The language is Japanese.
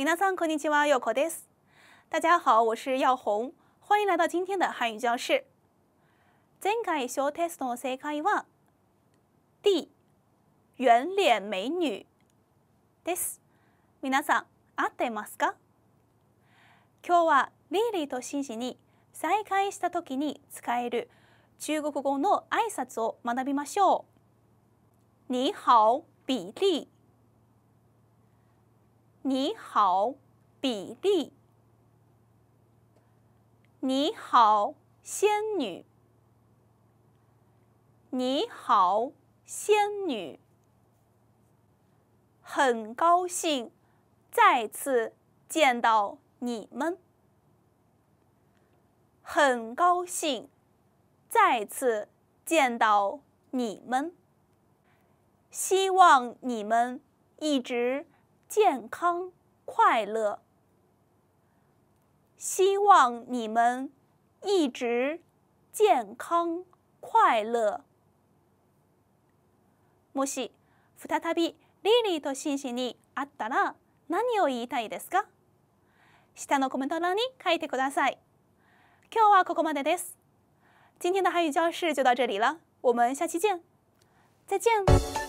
皆さんこんにちは、よこです。大家好，我是耀红，欢迎来到今天的汉语教室。前回小テストの正解は D 圆脸美女です。皆さん合ってますか？今日はリーリーとシンシに再会した時に使える中国語の挨拶を学びましょう。你好，比利。你好，比利。你好，仙女。你好，仙女。很高兴再次见到你们。很高兴再次见到你们。希望你们一直。健康、快乐。希望你们一直健康、快乐。もし再びリリーとシンシンに会ったら何を言いたいですか下のコメント欄に書いてください。今日はここまでです。今天的韩语教室就到这里了，我们下期见，再见。